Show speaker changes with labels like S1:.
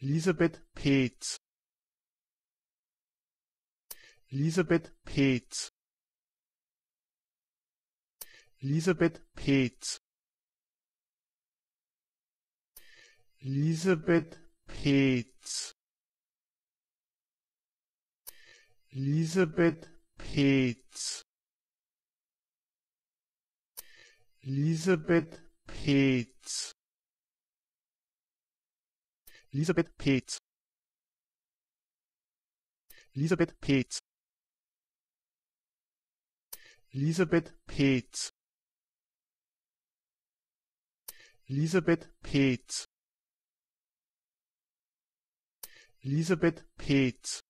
S1: Elisabeth Peetz Elisabeth Peetz Elisabeth Peetz Elisabeth Peetz Elisabeth Peetz Elisabeth Peetz Elisabeth Peetz Elisabeth Peetz Elisabeth Peetz Elisabeth Peetz Elisabeth Peetz